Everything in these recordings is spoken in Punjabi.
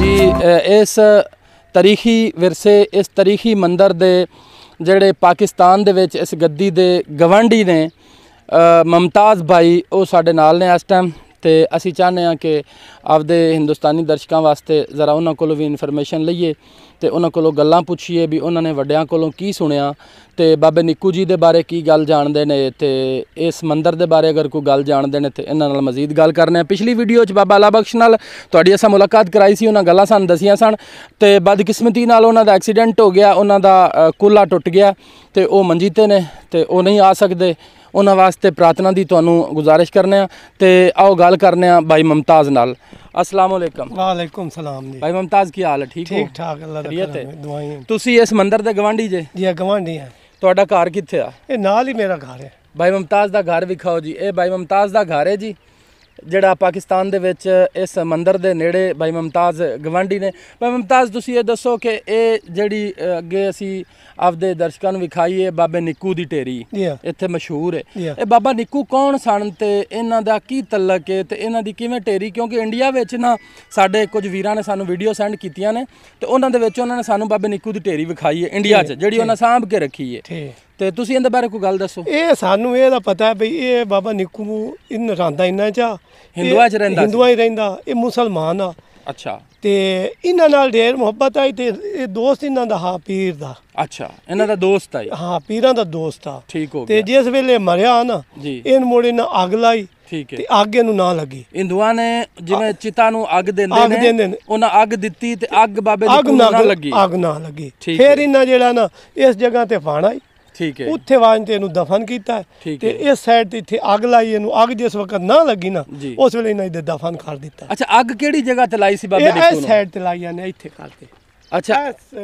ਜੀ ਇਸ ਤਾਰੀਖੀ ਵਿਰਸੇ ਇਸ ਤਾਰੀਖੀ ਮੰਦਰ ਦੇ ਜਿਹੜੇ ਪਾਕਿਸਤਾਨ ਦੇ ਵਿੱਚ ਇਸ ਗੱਦੀ ਦੇ ਗਵੰਡੀ ਨੇ ਮਮਤਾਜ਼ ਭਾਈ ਉਹ ਸਾਡੇ ਨਾਲ ਨੇ ਇਸ ਟਾਈਮ ਤੇ ਅਸੀਂ ਚਾਹੁੰਦੇ ਆ ਕਿ ਆਪਦੇ ਹਿੰਦੁਸਤਾਨੀ ਦਰਸ਼ਕਾਂ ਵਾਸਤੇ ਜ਼ਰਾ ਉਹਨਾਂ ਕੋਲੋਂ ਵੀ ਇਨਫੋਰਮੇਸ਼ਨ ਲਈਏ ਤੇ ਉਹਨਾਂ ਕੋਲੋਂ ਗੱਲਾਂ ਪੁੱਛੀਏ ਵੀ ਉਹਨਾਂ ਨੇ ਵੱਡਿਆਂ ਕੋਲੋਂ ਕੀ ਸੁਣਿਆ ਤੇ ਬਾਬੇ ਨਿੱਕੂ ਜੀ ਦੇ ਬਾਰੇ ਕੀ ਗੱਲ ਜਾਣਦੇ ਨੇ ਤੇ ਇਸ ਮੰਦਰ ਦੇ ਬਾਰੇ ਅਗਰ ਕੋਈ ਗੱਲ ਜਾਣਦੇ ਨੇ ਤੇ ਇਹਨਾਂ ਨਾਲ ਮਜ਼ੀਦ ਗੱਲ ਕਰਨੇ ਆ ਪਿਛਲੀ ਵੀਡੀਓ 'ਚ ਬਾਬਾ ਅਲਾ ਬਖਸ਼ ਨਾਲ ਤੁਹਾਡੀ ਅਸਾਂ ਮੁਲਾਕਾਤ ਕਰਾਈ ਸੀ ਉਹਨਾਂ ਗੱਲਾਂ ਸਾਨੂੰ ਦਸੀਆਂ ਸਨ ਤੇ ਬਦਕਿਸਮਤੀ ਨਾਲ ਉਹਨਾਂ ਦਾ ਐਕਸੀਡੈਂਟ ਹੋ ਗਿਆ ਉਹਨਾਂ ਦਾ ਕੁੱਲਾ ਟੁੱਟ ਗਿਆ ਤੇ ਉਹ ਮੰਜੀਤੇ ਨੇ ਤੇ ਉਹ ਨਹੀਂ ਆ ਸਕਦੇ ਉਹਨਾਂ ਵਾਸਤੇ ਪ੍ਰਾਰਥਨਾ ਦੀ ਤੁਹਾਨੂੰ ਗੁਜ਼ਾਰਿਸ਼ ਕਰਨੇ ਆ ਤੇ ਆਓ ਗੱਲ ਕਰਨੇ ਆ ਭਾਈ ਮਮਤਾਜ਼ ਨਾਲ ਅਸਲਾਮ ਅਲੈਕਮ ਵਾਲੇਕੁਮ ਸਲਾਮ ਜੀ ਭਾਈ ਮਮਤਾਜ਼ ਕੀ ਹਾਲ ਹੈ ਠੀਕ ਹੋ ਠੀਕ ਠਾਕ ਅੱਲਾ ਦਾ ਕਰਮ ਹੈ ਦੁਆਈਆਂ ਤੁਸੀਂ ਇਸ ਮੰਦਰ ਦੇ ਗਵਾਂਢੀ ਜੇ ਜੀ ਗਵਾਂਢੀ ਆ ਤੁਹਾਡਾ ਘਰ ਕਿੱਥੇ ਆ ਇਹ ਨਾਲ ਹੀ ਮੇਰਾ ਘਰ ਹੈ ਭਾਈ ਮਮਤਾਜ਼ ਦਾ ਘਰ ਵਿਖਾਓ ਜੀ ਇਹ ਭਾਈ ਮਮਤਾਜ਼ ਦਾ ਘਰ ਹੈ ਜੀ ਜਿਹੜਾ ਪਾਕਿਸਤਾਨ ਦੇ ਵਿੱਚ ਇਸ ਮੰਦਰ ਦੇ ਨੇੜੇ ਬਾਈ ਮਮਤਾਜ਼ ਗਵਾਂਡੀ ਨੇ ਭਾਈ ਮਮਤਾਜ਼ ਤੁਸੀਂ ਇਹ ਦੱਸੋ ਕਿ ਇਹ ਜਿਹੜੀ ਅੱਗੇ ਅਸੀਂ ਆਪਦੇ ਦਰਸ਼ਕਾਂ ਨੂੰ ਵਿਖਾਈਏ ਬਾਬੇ ਨਿੱਕੂ ਦੀ ਢੇਰੀ ਇੱਥੇ ਮਸ਼ਹੂਰ ਹੈ ਇਹ ਬਾਬਾ ਨਿੱਕੂ ਕੌਣ ਸਨ ਤੇ ਇਹਨਾਂ ਦਾ ਕੀ ਤਲਕ ਹੈ ਤੇ ਇਹਨਾਂ ਦੀ ਕਿਵੇਂ ਢੇਰੀ ਕਿਉਂਕਿ ਇੰਡੀਆ ਵਿੱਚ ਨਾ ਸਾਡੇ ਕੁਝ ਵੀਰਾਂ ਨੇ ਸਾਨੂੰ ਵੀਡੀਓ ਸੈਂਡ ਕੀਤੀਆਂ ਨੇ ਤੇ ਉਹਨਾਂ ਦੇ ਵਿੱਚ ਉਹਨਾਂ ਨੇ ਸਾਨੂੰ ਬਾਬੇ ਨਿੱਕੂ ਦੀ ਢੇਰੀ ਵਿਖਾਈ ਹੈ ਇੰਡੀਆ 'ਚ ਜਿਹੜੀ ਉਹਨਾਂ ਸਾਂਭ ਕੇ ਰੱਖੀ ਹੈ ਤੇ ਤੁਸੀਂ ਇਹਦੇ ਬਾਰੇ ਕੋਈ ਗੱਲ ਦੱਸੋ ਇਹ ਸਾਨੂੰ ਇਹਦਾ ਪਤਾ ਹੈ ਵੀ ਇਹ ਬਾਬਾ ਨਿੱਕੂ ਇਨ ਰਹਿੰਦਾ ਇੰਨਾ ਚਾ ਹਿੰਦੂਆ 'ਚ ਰਹਿੰਦਾ ਹਿੰਦੂਆ ਹੀ ਰਹਿੰਦਾ ਇਹ ਮੁਸਲਮਾਨ ਆ ਅੱਛਾ ਤੇ ਇਹਨਾਂ ਨਾਲ ਢੇਰ ਮੁਹੱਬਤ ਆਈ ਤੇ ਇਹ ਦੋਸਤ ਇਹਨਾਂ ਦਾ ਹਾ ਪੀਰ ਦਾ ਅੱਛਾ ਇਹਨਾਂ ਦਾ ਦੋਸਤ ਆ ਹਾਂ ਪੀਰਾਂ ਦਾ ਦੋਸਤ ਆ ਠੀਕ ਹੋ ਗਿਆ ਤੇ ਜਿਸ ਵੇਲੇ ਮਰਿਆ ਨਾ ਇਹਨ ਮੋੜੇ ਨਾ ਅੱਗ ਲਾਈ ਠੀਕ ਹੈ ਤੇ ਅੱਗੇ ਨੂੰ ਨਾ ਲੱਗੀ ਹਿੰਦੂਆ ਨੇ ਜਿਵੇਂ ਚਿਤਾ ਨੂੰ ਅੱਗ ਦਿੰਦੇ ਨੇ ਉਹਨਾਂ ਅੱਗ ਦਿੱਤੀ ਤੇ ਅੱਗ ਬਾਬੇ ਦੀ ਨਾ ਲੱਗੀ ਅੱਗ ਨਾ ਲੱਗੀ ਫੇਰ ਇਹਨਾਂ ਜਿਹੜਾ ਨਾ ਇਸ ਜਗ੍ਹਾ ਤੇ ਫਾਣਾ ਠੀਕ ਹੈ ਉੱਥੇ ਵਾਜ ਤੇ ਇਹਨੂੰ ਦਫਨ ਕੀਤਾ ਤੇ ਇਸ ਸਾਈਡ ਤੇ ਇੱਥੇ ਅੱਗ ਲਾਈ ਇਹਨੂੰ ਅੱਗ ਜਿਸ ਵਕਤ ਨਾ ਲੱਗੀ ਨਾ ਉਸ ਵੇਲੇ ਇਹਨਾਂ ਇਹਦੇ ਦਫਨ ਕਰ ਦਿੱਤਾ ਅੱਛਾ ਅੱਗ ਕਿਹੜੀ ਜਗ੍ਹਾ ਤੇ ਲਾਈ ਸੀ ਬਾਬੇ ਨੇ ਇਸ ਸਾਈਡ ਤੇ ਲਾਈਆਂ ਨੇ ਇੱਥੇ ਕਰਤੇ ਅੱਛਾ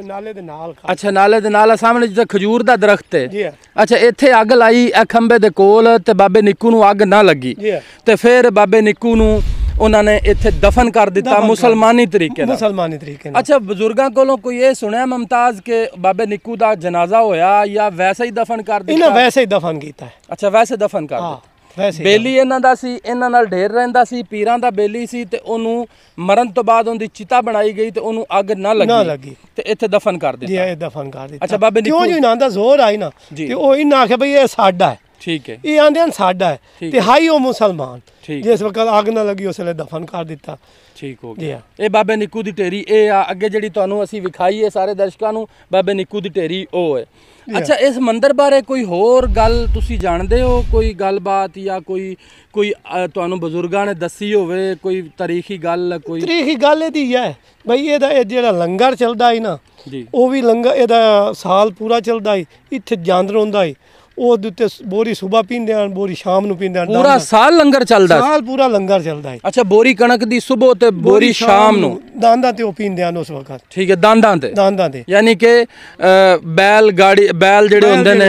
ਨਾਲੇ ਦੇ ਨਾਲ ਅੱਛਾ ਨਾਲੇ ਦੇ ਨਾਲ ਸਾਹਮਣੇ ਜਿੱਥੇ ਖਜੂਰ ਦਾ ਦਰਖਤ ਹੈ ਜੀ ਅੱਛਾ ਇੱਥੇ ਅੱਗ ਲਾਈ ਇਹ ਖੰਬੇ ਦੇ ਕੋਲ ਤੇ ਬਾਬੇ ਨਿੱਕੂ ਨੂੰ ਅੱਗ ਨਾ ਲੱਗੀ ਤੇ ਫਿਰ ਬਾਬੇ ਨਿੱਕੂ ਨੂੰ ਉਹਨਾਂ ਨੇ ਇੱਥੇ ਦਫਨ ਕਰ ਦਿੱਤਾ ਮੁਸਲਮਾਨੀ ਤਰੀਕੇ ਨਾਲ ਮੁਸਲਮਾਨੀ ਤਰੀਕੇ ਨਾਲ ਅੱਛਾ ਬਜ਼ੁਰਗਾਂ ਕੋਲੋਂ ਕੋਈ ਇਹ ਸੁਣਿਆ ਮਮਤਾਜ਼ ਕੇ ਬਾਬੇ ਨਿੱਕੂ ਦਾ ਜਨਾਜ਼ਾ ਹੋਇਆ ਜਾਂ ਵੈਸੇ ਹੀ ਦਫਨ ਕਰ ਦਿੱਤਾ ਇਹਨਾਂ ਵੈਸੇ ਹੀ ਦਫਨ ਕੀਤਾ ਅੱਛਾ ਵੈਸੇ ਦਫਨ ਕਰ ਦਿੱਤਾ ਬੇਲੀ ਇਹਨਾਂ ਦਾ ਸੀ ਇਹਨਾਂ ਨਾਲ ਢੇਰ ਰਹਿੰਦਾ ਸੀ ਪੀਰਾਂ ਦਾ ਬੇਲੀ ਸੀ ਤੇ ਉਹਨੂੰ ਮਰਨ ਤੋਂ ਬਾਅਦ ਉਹਦੀ ਚਿਤਾ ਬਣਾਈ ਗਈ ਤੇ ਉਹਨੂੰ ਅੱਗ ਨਾ ਲੱਗੀ ਨਾ ਲੱਗੀ ਤੇ ਇੱਥੇ ਦਫਨ ਕਰ ਦਿੱਤਾ ਜੀ ਇਹ ਦਫਨ ਕਰ ਦਿੱਤਾ ਅੱਛਾ ਬਾਬੇ ਨਿੱਕੂ ਕਿਉਂ ਜੀ ਇਹਨਾਂ ਦਾ ਜ਼ੋਰ ਆਈ ਨਾ ਤੇ ਉਹ ਇਹਨਾਂ ਆਖਿਆ ਭਈ ਇਹ ਸਾਡਾ ਹੈ ਠੀਕ ਹੈ ਇਹ ਆਂਦੇ ਹਨ ਸਾਡਾ ਹੈ ਤੇ ਹਾਈ ਉਹ ਮੁਸਲਮਾਨ ਜਿਸ ਵਕਤ ਅੱਗ ਨਾ ਲੱਗੀ ਲਈ ਦਫਨ ਕਰ ਦਿੱਤਾ ਠੀਕ ਹੋ ਗਿਆ ਇਹ ਬਾਬੇ ਨਿੱਕੂ ਦੀ ਢੇਰੀ ਇਹ ਆ ਅੱਗੇ ਜਿਹੜੀ ਤੁਹਾਨੂੰ ਅਸੀਂ ਵਿਖਾਈ ਹੈ ਸਾਰੇ ਦਰਸ਼ਕਾਂ ਨੂੰ ਬਾਬੇ ਨਿੱਕੂ ਦੀ ਢੇਰੀ ਉਹ ਹੈ ਅੱਛਾ ਇਸ ਮੰਦਰ ਬਾਰੇ ਕੋਈ ਹੋਰ ਗੱਲ ਤੁਸੀਂ ਜਾਣਦੇ ਹੋ ਕੋਈ ਗੱਲਬਾਤ ਜਾਂ ਕੋਈ ਕੋਈ ਤੁਹਾਨੂੰ ਬਜ਼ੁਰਗਾਂ ਨੇ ਦੱਸੀ ਹੋਵੇ ਕੋਈ ਤਾਰੀਖੀ ਗੱਲ ਕੋਈ ਤਾਰੀਖੀ ਗੱਲ ਇਹਦੀ ਹੈ ਭਈ ਇਹਦਾ ਇਹ ਜਿਹੜਾ ਲੰਗਰ ਚੱਲਦਾ ਹੈ ਨਾ ਉਹ ਵੀ ਲੰਗਰ ਇਹਦਾ ਸਾਲ ਪੂਰਾ ਚੱਲਦਾ ਹੈ ਇੱਥੇ ਜਾਂਦਰ ਹੁੰਦਾ ਹੈ ਉਹ ਦਿੱਤੇ ਬੋਰੀ ਸਵੇਰ ਪੀਂਦੇ ਆਂ ਬੋਰੀ ਸ਼ਾਮ ਨੂੰ ਪੀਂਦੇ ਆਂ ਪੂਰਾ ਸਾਲ ਲੰਗਰ ਚੱਲਦਾ ਸਾਲ ਪੂਰਾ ਲੰਗਰ ਚੱਲਦਾ ਹੈ ਅੱਛਾ ਬੋਰੀ ਕਣਕ ਦੀ ਸਵੇਰ ਤੇ ਬੋਰੀ ਸ਼ਾਮ ਨੂੰ ਦਾੰਦਾਂ ਤੇ ਉਹ ਪੀਂਦੇ ਆਂ ਉਸ ਵਕਤ ਠੀਕ ਹੈ ਦਾੰਦਾਂ ਤੇ ਦਾੰਦਾਂ ਤੇ ਯਾਨੀ ਕਿ ਬੈਲ ਗਾੜੀ ਬੈਲ ਜਿਹੜੇ ਹੁੰਦੇ ਨੇ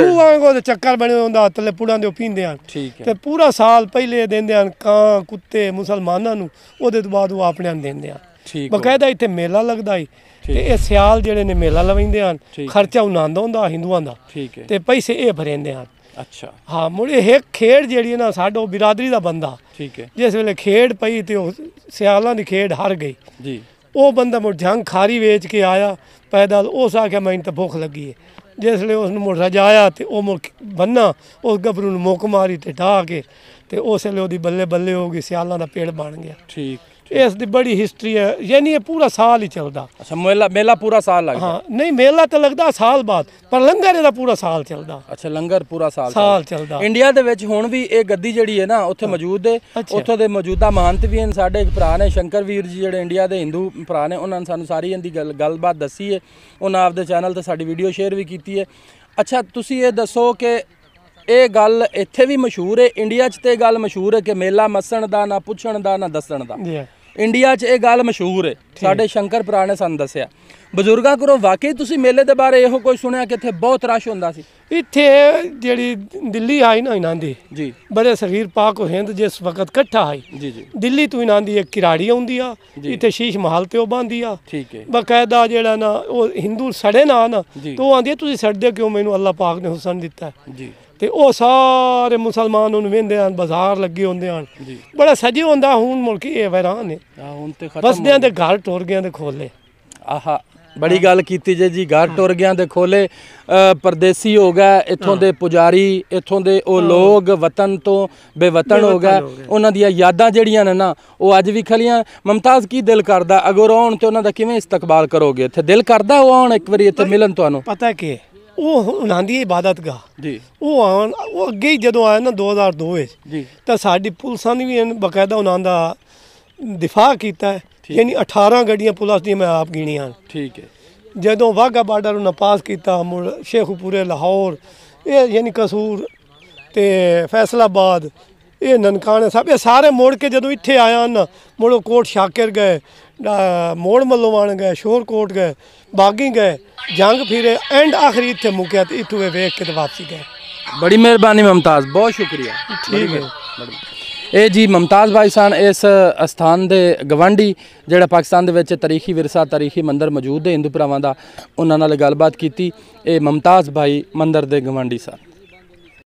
ਖੂਹਾਂ ਕੋ ਚੱਕਰ ਬਣੇ ਹੁੰਦਾ ਥੱਲੇ ਪੂੜਾਂ ਦੇ ਉਹ ਪੀਂਦੇ ਹੈ ਤੇ ਪੂਰਾ ਸਾਲ ਪਹਿਲੇ ਦਿੰਦੇ ਆਂ ਕਾਂ ਕੁੱਤੇ ਮੁਸਲਮਾਨਾਂ ਨੂੰ ਉਹਦੇ ਤੋਂ ਬਾਅਦ ਉਹ ਆਪਣੇ ਆਂ ਦਿੰਦੇ ਆਂ ਬਕਾਇਦਾ ਇੱਥੇ ਮੇਲਾ ਲੱਗਦਾ ਹੈ ਤੇ ਇਹ ਸਿਆਲ ਜਿਹੜੇ ਨੇ ਮੇਲਾ ਲਵੈਂਦੇ ਹਨ ਖਰਚਾ ਉਹਨਾਂ ਦਾ ਹੁੰਦਾ ਹਿੰਦੂਆਂ ਦਾ ਤੇ ਪੈਸੇ ਇਹ ਭਰੇਂਦੇ ਹਨ ਅੱਛਾ ਹਾਂ ਮੁੜੇ ਇਹ ਖੇਡ ਜਿਹੜੀ ਨਾ ਸਾਡੋ ਬਿਰਾਦਰੀ ਦਾ ਬੰਦਾ ਠੀਕ ਹੈ ਜਿਸ ਵੇਲੇ ਖੇਡ ਪਈ ਤੇ ਉਹ ਸਿਆਲਾਂ ਦੀ ਖੇਡ ਹਾਰ ਗਈ ਜੀ ਉਹ ਬੰਦਾ ਮੁੜ ਜੰਗ ਖਾਰੀ ਵੇਚ ਕੇ ਆਇਆ ਪੈਦਲ ਉਸ ਆਖਿਆ ਮੈਨੂੰ ਤਾਂ ਭੁੱਖ ਲੱਗੀ ਹੈ ਜਿਸ ਵੇਲੇ ਉਸ ਨੂੰ ਮੁੜ ਆਇਆ ਤੇ ਉਹ ਮੁੜ ਬੰਨਾ ਉਸ ਗੱਭਰੂ ਨੂੰ ਮੁੱਕ ਮਾਰੀ ਤੇ ਢਾ ਕੇ ਤੇ ਉਸ ਵੇਲੇ ਉਹਦੀ ਬੱਲੇ ਬੱਲੇ ਹੋ ਗਈ ਸਿਆਲਾਂ ਦਾ ਪੇੜ ਬਣ ਗਿਆ ਠੀਕ ਇਸ ਦੀ ਬੜੀ ਹਿਸਟਰੀ ਹੈ ਯਾਨੀ ਇਹ ਪੂਰਾ ਸਾਲ ਹੀ ਚੱਲਦਾ ਅੱਛਾ ਮੇਲਾ ਮੇਲਾ ਪੂਰਾ ਸਾਲ ਲੱਗਦਾ ਹਾਂ ਨਹੀਂ ਮੇਲਾ ਤਾਂ ਲੱਗਦਾ ਸਾਲ ਬਾਅਦ ਪਰ ਲੰਗਰ ਇਹਦਾ ਪੂਰਾ ਸਾਲ ਚੱਲਦਾ ਅੱਛਾ ਲੰਗਰ ਪੂਰਾ ਸਾਲ ਸਾਲ ਚੱਲਦਾ ਇੰਡੀਆ ਦੇ ਵਿੱਚ ਹੁਣ ਵੀ ਇਹ ਗੱਦੀ ਜਿਹੜੀ ਹੈ ਨਾ ਉੱਥੇ ਮੌਜੂਦ ਹੈ ਉੱਥੋਂ ਦੇ ਮੌਜੂਦਾ ਮਹੰਤ ਵੀ ਹਨ ਸਾਡੇ ਇੱਕ ਭਰਾ ਨੇ ਸ਼ੰਕਰ ਵੀਰ ਜੀ ਜਿਹੜੇ ਇੰਡੀਆ ਦੇ ਹਿੰਦੂ ਭਰਾ ਨੇ ਉਹਨਾਂ ਨੇ ਸਾਨੂੰ ਸਾਰੀ ਇਹਦੀ ਗੱਲ ਗੱਲਬਾਤ ਦੱਸੀ ਹੈ ਉਹਨਾਂ ਆਪਦੇ ਚੈਨਲ ਤੇ ਸਾਡੀ ਵੀਡੀਓ ਸ਼ੇਅਰ ਵੀ ਕੀਤੀ ਹੈ ਅੱਛਾ ਤੁਸੀਂ ਇਹ ਦੱਸੋ ਕਿ ਇਹ ਗੱਲ ਇੱਥੇ ਵੀ ਮਸ਼ਹੂਰ ਹੈ ਇੰਡੀਆ 'ਚ ਤੇ ਗੱਲ ਮਸ਼ਹੂਰ ਹੈ ਕਿ ਮੇਲਾ ਮੱਸਣ ਦਾ ਨਾ ਪੁੱਛਣ ਦਾ ਨਾ ਦੱਸਣ ਦਾ ਜੀ ਇੰਡੀਆ 'ਚ ਇਹ ਗੱਲ ਮਸ਼ਹੂਰ ਹੈ ਸਾਡੇ ਸ਼ੰਕਰ ਪ੍ਰਾਨ ਨੇ ਸਾਨੂੰ ਦੱਸਿਆ ਬਜ਼ੁਰਗਾਂ ਕੋਲੋਂ ਵਾਕਈ ਤੁਸੀਂ ਮੇਲੇ ਦੇ ਬਾਰੇ ਇਹੋ ਕੋਈ ਸੁਣਿਆ ਕਿ ਇੱਥੇ ਬਹੁਤ ਰਸ਼ ਹੁੰਦਾ ਸੀ ਇੱਥੇ ਜਿਹੜੀ ਦਿੱਲੀ ਆਈ ਨਾ ਇਹਨਾਂ ਦੀ ਜੀ ਬੜੇ ਸਰੀਰ ਪਾਕ ਹਿੰਦ ਜਿਸ ਵਕਤ ਇਕੱਠਾ ਆਈ ਜੀ ਜੀ ਦਿੱਲੀ ਤੋਂ ਇਹਨਾਂ ਦੀ ਇੱਕ ਕਿਰਾੜੀ ਆਉਂਦੀ ਆ ਇੱਥੇ ਸ਼ੀਸ਼ ਮਹਾਲ ਤੇ ਉਹ ਬੰਦੀ ਆ ਠੀਕ ਹੈ ਬਕਾਇਦਾ ਜਿਹੜਾ ਨਾ ਉਹ ਹਿੰਦੂ ਸੜੇ ਨਾ ਨਾ ਤੋਂ ਆਂਦੀ ਤੁਸੀਂ ਸੜਦੇ ਕਿਉਂ ਮੈਨੂੰ ਅੱਲਾਹ ਪਾਕ ਨੇ ਹੁਸਨ ਦਿੱਤਾ ਜੀ ਤੇ ਉਹ ਸਾਰੇ ਮੁਸਲਮਾਨ ਉਹਨੂੰ ਵੇਂਦੇ ਆਂ ਬਾਜ਼ਾਰ ਲੱਗੇ ਹੁੰਦੇ ਆਂ ਬੜਾ ਸਜੇ ਹੁੰਦਾ ਹੁਣ ਮੁਲਕ ਇਹ ਵੈਰਾਨ ਨੇ ਹੁਣ ਤੇ ਖਤਮ ਬਸਦਿਆਂ ਦੇ ਘਰ ਟੁਰ ਗਏ ਤੇ ਖੋਲੇ ਆਹਾ ਬੜੀ ਗੱਲ ਕੀਤੀ ਜੇ ਜੀ ਘਰ ਟੁਰ ਗਿਆ ਤੇ ਖੋਲੇ ਪਰਦੇਸੀ ਹੋ ਗਿਆ ਇੱਥੋਂ ਦੇ ਪੁਜਾਰੀ ਇੱਥੋਂ ਦੇ ਉਹ ਲੋਕ ਵਤਨ ਤੋਂ ਬੇਵਤਨ ਹੋ ਗਏ ਉਹਨਾਂ ਦੀਆਂ ਯਾਦਾਂ ਜਿਹੜੀਆਂ ਨੇ ਨਾ ਉਹ ਅੱਜ ਵੀ ਖਲੀਆਂ ਮਮਤਾਜ਼ ਕੀ ਦਿਲ ਕਰਦਾ ਅਗਰ ਆਉਣ ਤੇ ਉਹਨਾਂ ਦਾ ਕਿਵੇਂ ਇਸਤਕਬਾਲ ਕਰੋਗੇ ਇੱਥੇ ਦਿਲ ਕਰਦਾ ਉਹ ਆਉਣ ਇੱਕ ਵਾਰੀ ਇੱਥੇ ਮਿਲਣ ਤੁਹਾਨੂੰ ਪਤਾ ਕੀ ਉਹ ਉਹਨਾਂ ਦੀ ਇਬਾਦਤਗਾਹ ਜੀ ਉਹ ਆਉਣ ਉਹ ਅੱਗੇ ਹੀ ਜਦੋਂ ਆਇਆ ਨਾ 2002 ਵਿੱਚ ਜੀ ਤਾਂ ਸਾਡੀ ਪੁਲਸਾਂ ਨੇ ਵੀ ਬਕਾਇਦਾ ਉਹਨਾਂ ਦਾ ਦਿਫਾ ਕੀਤਾ ਹੈ ਯਾਨੀ 18 ਗੱਡੀਆਂ ਪੁਲਿਸ ਦੀ ਮੈਂ ਆਪ ਗਿਣੀਆਂ ਠੀਕ ਹੈ ਜਦੋਂ ਵਾਗਾ ਬਾਰਡਰ ਨੂੰ ਪਾਸ ਕੀਤਾ ਮੁਰ ਸ਼ੇਖੂਪੁਰੇ ਲਾਹੌਰ ਇਹ ਯਾਨੀ ਕਸੂਰ ਤੇ ਫੈਸਲਾਬਾਦ ਇਹ ਨਨਕਾਣਾ ਸਾਹਿਬ ਇਹ ਸਾਰੇ ਮੋੜ ਕੇ ਜਦੋਂ ਇੱਥੇ ਆਇਆ ਨਾ ਮੋੜੋ ਕੋਟ ਸ਼ਾਕਰ ਗਏ ਮੋੜ ਮੱਲੋਵਾਨ ਗਏ ਸ਼ੋਰ ਕੋਟ ਗਏ ਬਾਗੀ ਗਏ ਜੰਗ ਫਿਰੇ ਐਂਡ ਆਖਰੀ ਇੱਥੇ ਮੁਕਿਆ ਤੇ ਇਥੋਂ ਵੇਖ ਕੇ ਵਾਪਸੀ ਗਏ ਬੜੀ ਮਿਹਰਬਾਨੀ ਮਮਤਾਜ਼ ਬਹੁਤ ਸ਼ੁਕਰੀਆ ਠੀਕ ਹੈ ਇਹ ਜੀ ਮਮਤਾਜ਼ ਭਾਈ ਸਾਹਿਬ ਇਸ ਸਥਾਨ ਦੇ ਗਵੰਡੀ ਜਿਹੜਾ ਪਾਕਿਸਤਾਨ ਦੇ ਵਿੱਚ ਤਾਰੀਖੀ ਵਿਰਸਾ ਤਾਰੀਖੀ ਮੰਦਰ ਮੌਜੂਦ ਹੈ ਹਿੰਦੂ ਭਰਾਵਾਂ ਦਾ ਉਹਨਾਂ ਨਾਲ ਗੱਲਬਾਤ ਕੀਤੀ ਇਹ ਮਮਤਾਜ਼ ਭਾਈ ਮੰਦਰ ਦੇ ਗਵੰਡੀ ਸਾਹਿਬ